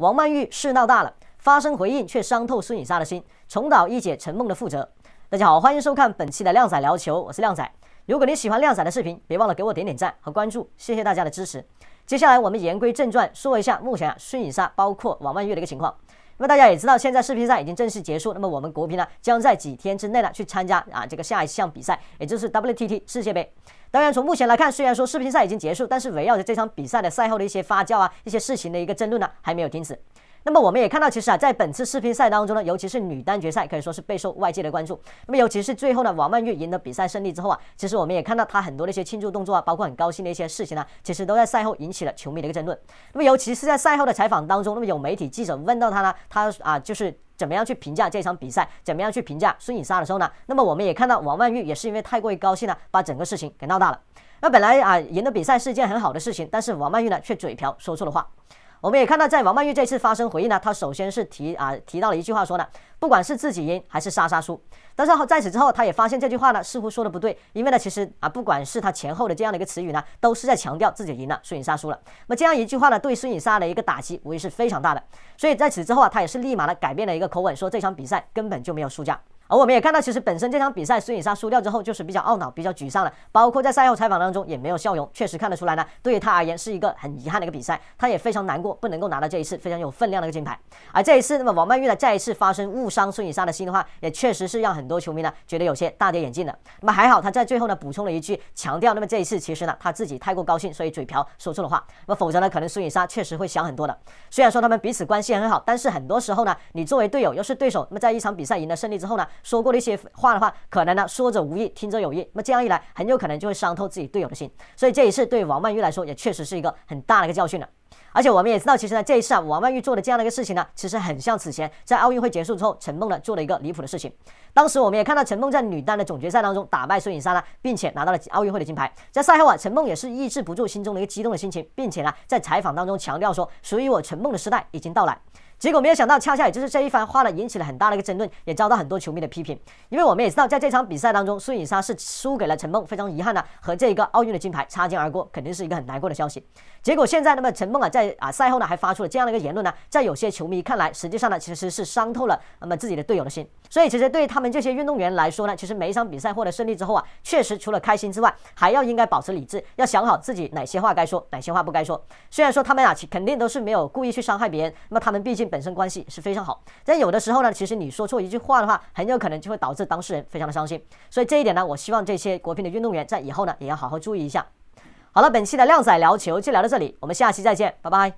王曼玉事闹大了，发声回应却伤透孙颖莎的心，重蹈一姐陈梦的覆辙。大家好，欢迎收看本期的《靓仔聊球》，我是靓仔。如果你喜欢靓仔的视频，别忘了给我点点赞和关注，谢谢大家的支持。接下来我们言归正传，说一下目前啊孙颖莎包括王曼玉的一个情况。那么大家也知道，现在世乒赛已经正式结束。那么我们国乒呢，将在几天之内呢，去参加啊这个下一项比赛，也就是 WTT 世界杯。当然，从目前来看，虽然说世乒赛已经结束，但是围绕着这场比赛的赛后的一些发酵啊，一些事情的一个争论呢，还没有停止。那么我们也看到，其实啊，在本次世乒赛当中呢，尤其是女单决赛，可以说是备受外界的关注。那么尤其是最后呢，王曼玉赢得比赛胜利之后啊，其实我们也看到她很多的一些庆祝动作啊，包括很高兴的一些事情呢，其实都在赛后引起了球迷的一个争论。那么尤其是在赛后的采访当中，那么有媒体记者问到她呢，她啊就是怎么样去评价这场比赛，怎么样去评价孙颖莎的时候呢？那么我们也看到王曼玉也是因为太过于高兴呢，把整个事情给闹大了。那本来啊赢得比赛是一件很好的事情，但是王曼玉呢却嘴瓢说错了话。我们也看到，在王曼玉这次发声回应呢，她首先是提啊提到了一句话，说呢，不管是自己赢还是莎莎输，但是在此之后，她也发现这句话呢似乎说的不对，因为呢，其实啊不管是她前后的这样的一个词语呢，都是在强调自己赢了，孙颖莎输了。那么这样一句话呢，对孙颖莎的一个打击无疑是非常大的。所以在此之后啊，他也是立马呢改变了一个口吻，说这场比赛根本就没有输家。而我们也看到，其实本身这场比赛孙颖莎输掉之后，就是比较懊恼、比较沮丧了。包括在赛后采访当中也没有笑容，确实看得出来呢，对于她而言是一个很遗憾的一个比赛，她也非常难过，不能够拿到这一次非常有分量的一个金牌。而这一次，那么王曼玉呢，再一次发生误伤孙颖莎的心的话，也确实是让很多球迷呢觉得有些大跌眼镜的。那么还好他在最后呢补充了一句，强调那么这一次其实呢他自己太过高兴，所以嘴瓢说错了话。那么否则呢，可能孙颖莎确实会想很多的。虽然说他们彼此关系很好，但是很多时候呢，你作为队友又是对手，那么在一场比赛赢得胜利之后呢？说过的一些话的话，可能呢，说者无意，听者有意。那么这样一来，很有可能就会伤透自己队友的心。所以这一次对王曼玉来说，也确实是一个很大的一个教训了。而且我们也知道，其实呢，这一次啊，王曼玉做的这样的一个事情呢，其实很像此前在奥运会结束之后，陈梦呢做了一个离谱的事情。当时我们也看到，陈梦在女单的总决赛当中打败孙颖莎呢，并且拿到了奥运会的金牌。在赛后啊，陈梦也是抑制不住心中的一个激动的心情，并且呢，在采访当中强调说，属于我陈梦的时代已经到来。结果没有想到，恰恰也就是这一番话呢，引起了很大的一个争论，也遭到很多球迷的批评。因为我们也知道，在这场比赛当中，孙颖莎是输给了陈梦，非常遗憾的和这一个奥运的金牌擦肩而过，肯定是一个很难过的消息。结果现在，那么陈梦啊，在啊赛后呢还发出了这样的一个言论呢，在有些球迷看来，实际上呢其实是伤透了那么自己的队友的心。所以其实对于他们这些运动员来说呢，其实每一场比赛获得胜利之后啊，确实除了开心之外，还要应该保持理智，要想好自己哪些话该说，哪些话不该说。虽然说他们啊肯定都是没有故意去伤害别人，那么他们毕竟。本身关系是非常好，但有的时候呢，其实你说错一句话的话，很有可能就会导致当事人非常的伤心。所以这一点呢，我希望这些国乒的运动员在以后呢，也要好好注意一下。好了，本期的靓仔聊球就聊到这里，我们下期再见，拜拜。